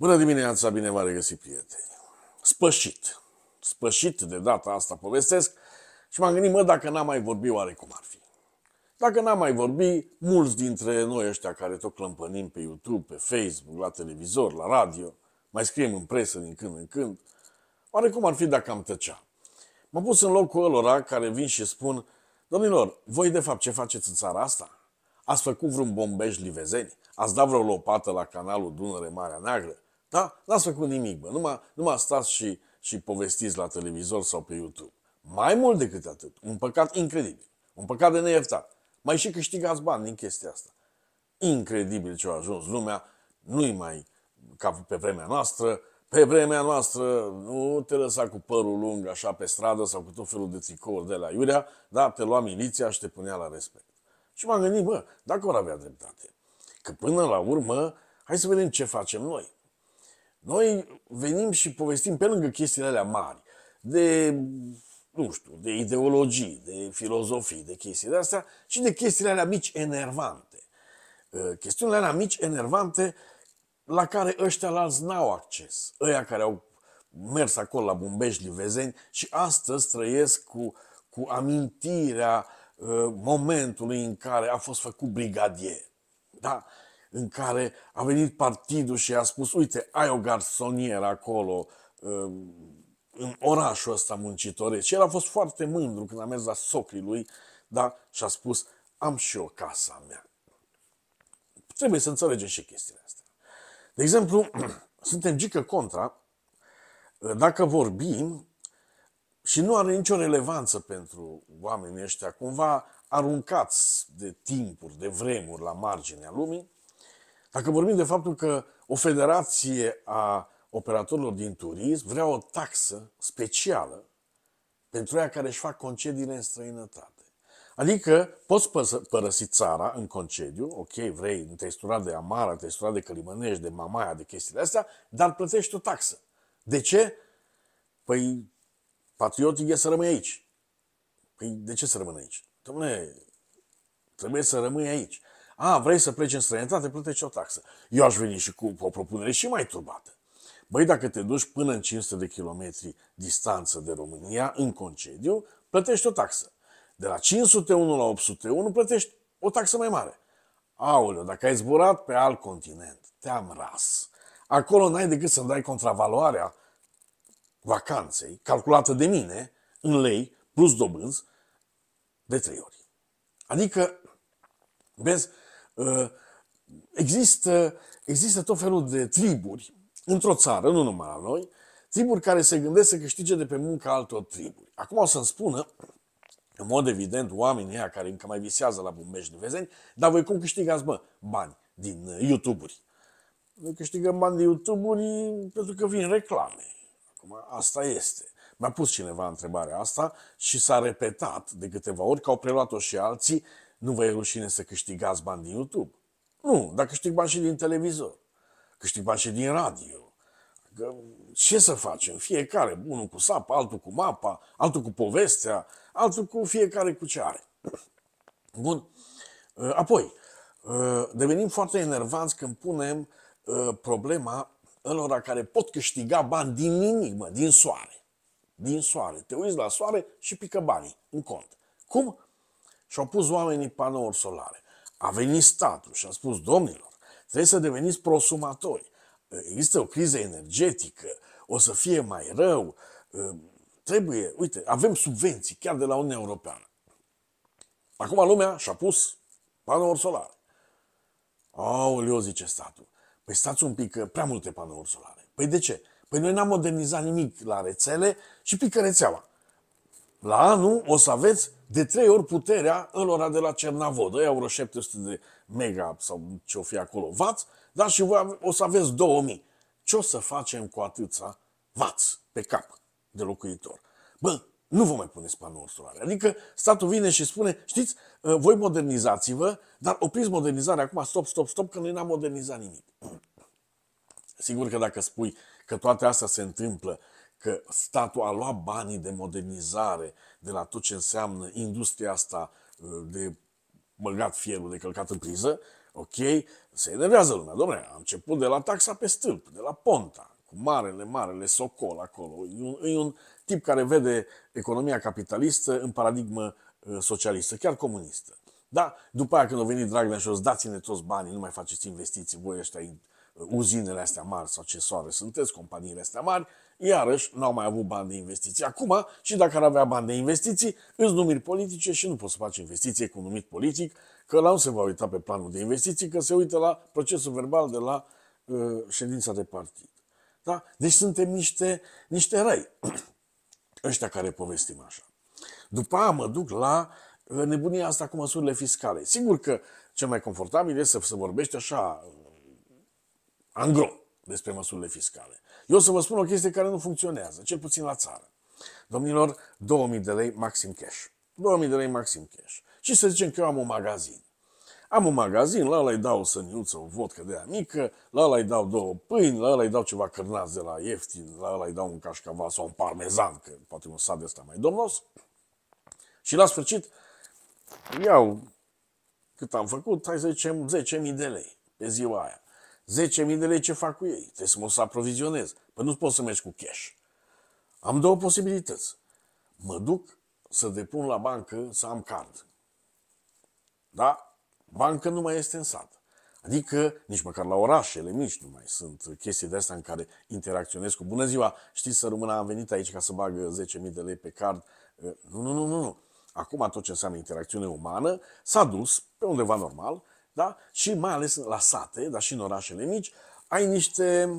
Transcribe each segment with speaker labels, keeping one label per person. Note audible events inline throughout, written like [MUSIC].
Speaker 1: Bună dimineața, bine v-a regăsit, prieteni! Spășit. Spășit de data asta povestesc și m-am gândit, mă, dacă n-am mai vorbit, oare cum ar fi? Dacă n-am mai vorbit, mulți dintre noi ăștia care tot clămpănim pe YouTube, pe Facebook, la televizor, la radio, mai scriem în presă din când în când, oare cum ar fi dacă am tăcea? M-am pus în locul ălora care vin și spun, domnilor, voi de fapt ce faceți în țara asta? Ați făcut vreun bombej livezeni? Ați dat vreo lopată la canalul Dunăre Marea Neagră? Da? N-ați făcut nimic, bă. Numai, numai stați și, și povestiți la televizor sau pe YouTube. Mai mult decât atât. Un păcat incredibil. Un păcat de neiertat. Mai și câștigați bani din chestia asta. Incredibil ce a ajuns lumea. Nu-i mai ca pe vremea noastră. Pe vremea noastră nu te lăsa cu părul lung așa pe stradă sau cu tot felul de tricouri de la Iurea, dar te lua miliția și te punea la respect. Și m-am gândit, bă, dacă ori avea dreptate, că până la urmă, hai să vedem ce facem noi. Noi venim și povestim pe lângă chestiile alea mari, de, nu știu, de ideologii, de filozofii, de chestiile astea, și de chestiile alea mici enervante. Uh, chestiunile alea mici enervante la care ăștia la alți n-au acces. Ăia care au mers acolo la Bumbești, Livezeni și astăzi trăiesc cu, cu amintirea uh, momentului în care a fost făcut brigadier. Da? în care a venit partidul și a spus, uite, ai o garsonieră acolo, um, în orașul ăsta muncitoresc. Și el a fost foarte mândru când a mers la socrii lui, da? Și a spus, am și o casa mea. Trebuie să înțelegem și chestiile astea. De exemplu, [CLEARS THROAT] suntem gică contra uh, dacă vorbim și nu are nicio relevanță pentru oamenii ăștia, cumva aruncați de timpuri, de vremuri la marginea lumii, dacă vorbim de faptul că o federație a operatorilor din turism vrea o taxă specială pentru aia care își fac concediile în străinătate. Adică poți părăsi țara în concediu, ok, vrei te sturat de Amara, te sturat de Călimănești, de Mamaia, de chestiile astea, dar plătești o taxă. De ce? Păi patriotic e să rămâi aici. Păi de ce să rămână aici? Dom'le, trebuie să rămâi aici. A, vrei să pleci în străinătate, plătești o taxă. Eu aș veni și cu o propunere și mai turbată. Băi, dacă te duci până în 500 de kilometri distanță de România, în concediu, plătești o taxă. De la 501 la 801 plătești o taxă mai mare. Aoleu, dacă ai zburat pe alt continent, te-am ras. Acolo n-ai decât să-mi dai contravaloarea vacanței, calculată de mine, în lei, plus dobânzi, de trei ori. Adică, vezi, Ă, există, există tot felul de triburi într-o țară, nu numai la noi, triburi care se gândesc să câștige de pe muncă altor triburi. Acum o să-mi spună, în mod evident, oamenii ăia care încă mai visează la Bumbești Vezeni, dar voi cum câștigați, bă, bani din uh, YouTube-uri? Noi câștigăm bani de YouTube-uri pentru că vin reclame. Acum, asta este. Mi-a pus cineva întrebarea asta și s-a repetat de câteva ori că au preluat-o și alții nu vă e rușine să câștigați bani din YouTube? Nu, dar câștig bani și din televizor. Câștig bani și din radio. Că ce să facem? Fiecare, unul cu sapă, altul cu mapa, altul cu povestea, altul cu fiecare cu ce are. [CLEARS THROAT] Bun. Uh, apoi, uh, devenim foarte enervanți când punem uh, problema ălora care pot câștiga bani din nimic, mă, din soare. Din soare. Te uiți la soare și pică banii în cont. Cum? și-au pus oamenii panouri solare. A venit statul și a spus, domnilor, trebuie să deveniți prosumatori. Există o criză energetică, o să fie mai rău, trebuie, uite, avem subvenții chiar de la Uniunea Europeană. Acum lumea și-a pus panouri solare. Aoleu, zice statul. Păi stați un pic, prea multe panouri solare. Păi de ce? Păi noi n-am modernizat nimic la rețele și pică rețeaua. La anul o să aveți de trei ori puterea ălora de la Cernavod. Ăia au vreo 700 de mega sau ce o fi acolo vați, dar și voi o să aveți 2000. Ce o să facem cu atâția vați pe cap de locuitor? Bă, nu vă mai puneți panouri solare. Adică statul vine și spune, știți, ă, voi modernizați-vă, dar opriți modernizarea acum, stop, stop, stop, că noi n-am modernizat nimic. Sigur că dacă spui că toate astea se întâmplă că statul a luat banii de modernizare de la tot ce înseamnă industria asta uh, de băgat fierul, de călcat în priză, ok, se enervează lumea. Domnule, a început de la taxa pe stâlp, de la Ponta, cu marele, marele socol acolo. E un, e un tip care vede economia capitalistă în paradigmă uh, socialistă, chiar comunistă. Da? După aia când a venit Dragnea și dați-ne toți banii, nu mai faceți investiții voi ăștia uzinele astea mari sau ce soare sunteți, companiile astea mari, iarăși n-au mai avut bani de investiții. Acum, și dacă ar avea bani de investiții, îți numiri politice și nu poți să faci investiție cu un numit politic, că la nu se va uita pe planul de investiții, că se uită la procesul verbal de la uh, ședința de partid. Da? Deci suntem niște, niște răi, [CLEARS THROAT] ăștia care povestim așa. După aia mă duc la uh, nebunia asta cu măsurile fiscale. Sigur că cel mai confortabil este să, să vorbești așa, uh, angro, despre măsurile fiscale. Eu o să vă spun o chestie care nu funcționează, cel puțin la țară. Domnilor, 2000 de lei maxim cash. 2000 de lei maxim cash. Și să zicem că eu am un magazin. Am un magazin, la ăla îi dau o săniuță, o vodcă de amică. mică, la ăla îi dau două pâini, la ăla îi dau ceva cărnați de la ieftin, la ăla îi dau un cașcaval sau un parmezan, că poate un sat de ăsta mai domnos. Și la sfârșit iau cât am făcut, hai să zicem 10.000 de lei pe ziua aia. 10.000 de lei ce fac cu ei? Trebuie să mă să aprovizionez. Păi nu pot să mergi cu cash. Am două posibilități. Mă duc să depun la bancă să am card. Da? Bancă nu mai este în sat. Adică nici măcar la orașele mici nu mai sunt chestii de astea în care interacționez cu bună ziua, știți să rămână, am venit aici ca să bag 10.000 de lei pe card. Nu, nu, nu, nu, nu. Acum tot ce înseamnă interacțiune umană s-a dus pe undeva normal da? și mai ales la sate, dar și în orașele mici, ai niște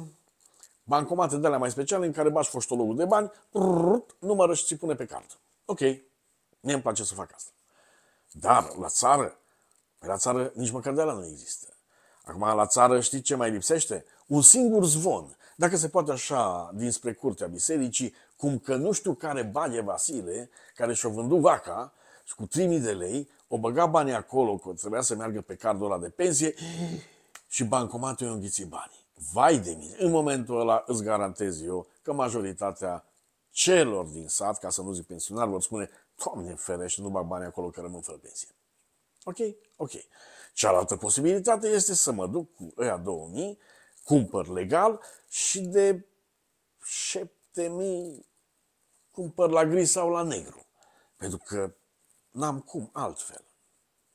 Speaker 1: bancomate de alea mai speciale în care bași foștologul de bani, prrrt, numără și ți pune pe card. Ok, mie îmi place să fac asta. Dar la țară, pe păi la țară nici măcar de la nu există. Acum la țară știi ce mai lipsește? Un singur zvon. Dacă se poate așa, dinspre curtea bisericii, cum că nu știu care bage Vasile, care și-o vândut vaca, și cu 3000 de lei, o băga banii acolo, că trebuia să meargă pe cardul ăla de pensie și bancomatul i-a înghițit banii. Vai de mine! În momentul ăla îți garantez eu că majoritatea celor din sat, ca să nu zic pensionar, vor spune, Doamne ferește, nu bag banii acolo că rămân fără pensie. Ok? Ok. Cealaltă posibilitate este să mă duc cu ăia 2000, cumpăr legal și de 7000 cumpăr la gri sau la negru. Pentru că N-am cum altfel.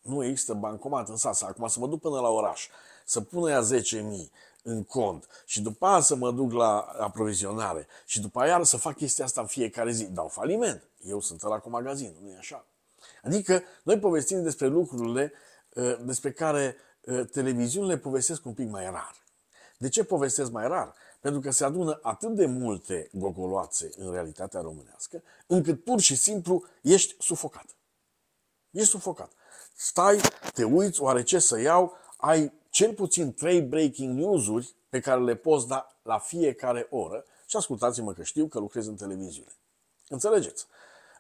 Speaker 1: Nu există bancomat în sasa. Acum să mă duc până la oraș, să pun ea 10.000 în cont și după aia să mă duc la aprovizionare și după aia să fac chestia asta în fiecare zi. Dau faliment. Eu sunt la cu magazin, nu e așa? Adică noi povestim despre lucrurile ă, despre care ă, televiziunile povestesc un pic mai rar. De ce povestesc mai rar? Pentru că se adună atât de multe gogoloațe în realitatea românească, încât pur și simplu ești sufocat. E sufocat. Stai, te uiți, oare ce să iau, ai cel puțin trei breaking news-uri pe care le poți da la fiecare oră și ascultați-mă că știu că lucrez în televiziune. Înțelegeți?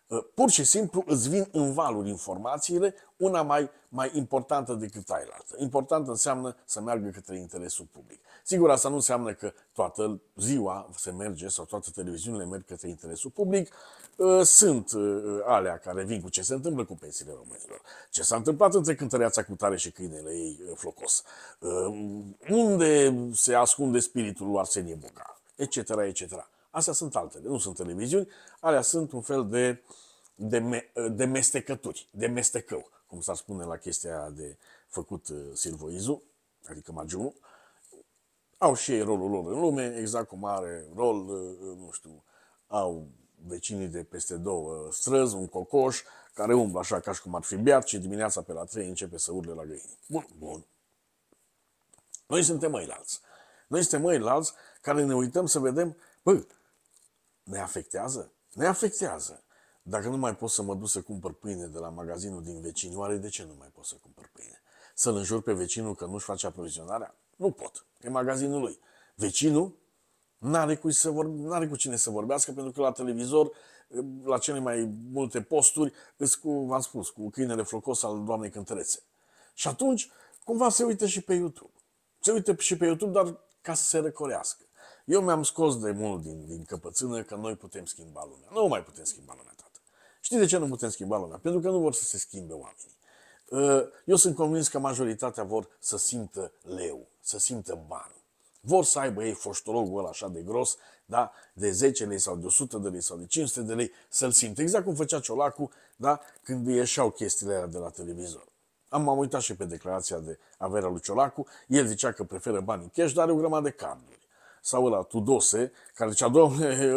Speaker 1: Uh, pur și simplu îți vin în valuri informațiile, una mai, mai importantă decât ailaltă. Important înseamnă să meargă către interesul public. Sigur, asta nu înseamnă că toată ziua se merge sau toate televiziunile merg către interesul public. Uh, sunt uh, alea care vin cu ce se întâmplă cu pensiile românilor. Ce s-a întâmplat între cântăreața cu tare și câinele ei flocos. Unde se ascunde spiritul lui Arsenie Boga, etc., etc. Astea sunt altele, nu sunt televiziuni, alea sunt un fel de, de, me, de mestecături, de mestecău, cum s-ar spune la chestia de făcut uh, Silvoizu, adică Magiu, au și ei rolul lor în lume, exact cum are rol, uh, uh, nu știu, au vecinii de peste două străzi, un cocoș, care umblă așa ca și cum ar fi beat și dimineața pe la trei începe să urle la găini. Bun, bun. Noi suntem lați. Noi suntem mai lați care ne uităm să vedem, bă, ne afectează? Ne afectează. Dacă nu mai pot să mă duc să cumpăr pâine de la magazinul din vecin, oare de ce nu mai pot să cumpăr pâine? Să-l înjur pe vecinul că nu-și face aprovizionarea? Nu pot. E magazinul lui. Vecinul n-are cu, să n-are cu cine să vorbească pentru că la televizor, la cele mai multe posturi, îs cu, v-am spus, cu câinele flocos al doamnei cântărețe. Și atunci, cumva se uită și pe YouTube. Se uită și pe YouTube, dar ca să se răcorească. Eu mi-am scos de mult din, din căpățână că noi putem schimba lumea. Nu mai putem schimba lumea, tată. Știi de ce nu putem schimba lumea? Pentru că nu vor să se schimbe oamenii. Uh, eu sunt convins că majoritatea vor să simtă leu, să simtă bani. Vor să aibă ei foștologul ăla așa de gros, da? de 10 lei sau de 100 de lei sau de 500 de lei, să-l simtă. Exact cum făcea Ciolacu da? când ieșeau chestiile alea de la televizor. Am, m-am uitat și pe declarația de averea lui Ciolacu. El zicea că preferă banii cash, dar are o grămadă de carduri sau ăla, Tudose, care zicea, domnule,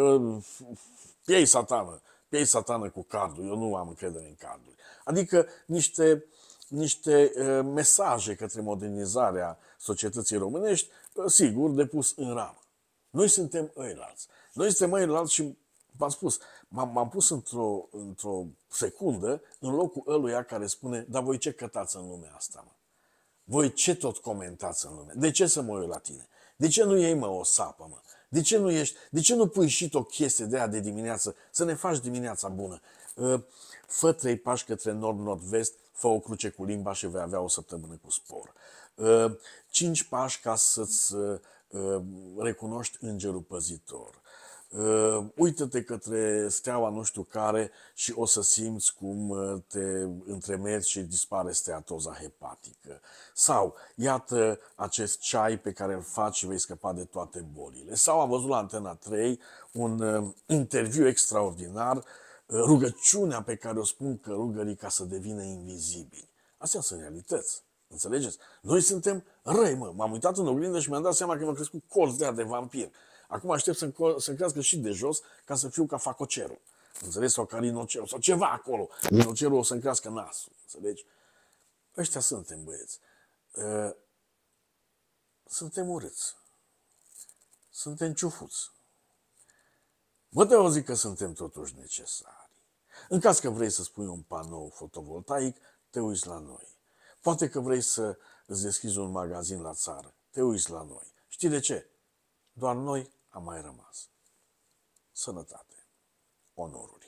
Speaker 1: [LAUGHS] piei satană, piei satană cu cardul, eu nu am încredere în carduri. Adică niște, niște mesaje către modernizarea societății românești, sigur, depus în ramă. Noi suntem ăilalți. Noi suntem ăilalți și v-am spus, m-am, pus într-o, într-o secundă în locul ăluia care spune, dar voi ce cătați în lumea asta, mă? Voi ce tot comentați în lume? De ce să mă uit la tine? De ce nu iei, mă, o sapă, mă? De ce nu ești, de ce nu pui și tu o chestie de aia de dimineață, să ne faci dimineața bună? Ă, fă trei pași către nord-nord-vest, fă o cruce cu limba și vei avea o săptămână cu spor. Ă, cinci pași ca să-ți ă, recunoști îngerul păzitor. Ă, uită-te către steaua nu știu care și o să simți cum ă, te întremezi și dispare steatoza hepatică. Sau, iată acest ceai pe care îl faci și vei scăpa de toate bolile. Sau am văzut la Antena 3 un ă, interviu extraordinar, rugăciunea pe care o spun că călugării ca să devină invizibili. Astea sunt realități. Înțelegeți? Noi suntem răi, mă. M-am uitat în oglindă și mi-am dat seama că m-am crescut colț de de vampir. Acum aștept să, să crească și de jos ca să fiu ca facocerul. Înțelegi? Sau ca rinocerul sau ceva acolo. Rinocerul o să-mi crească nasul. Înțelegi? Ăștia suntem băieți. Suntem urâți. Suntem ciufuți. Bă, te zic că suntem totuși necesari. În caz că vrei să spui un panou fotovoltaic, te uiți la noi. Poate că vrei să îți deschizi un magazin la țară, te uiți la noi. Știi de ce? Doar noi ama yaramaz. Sanat adı, onurun.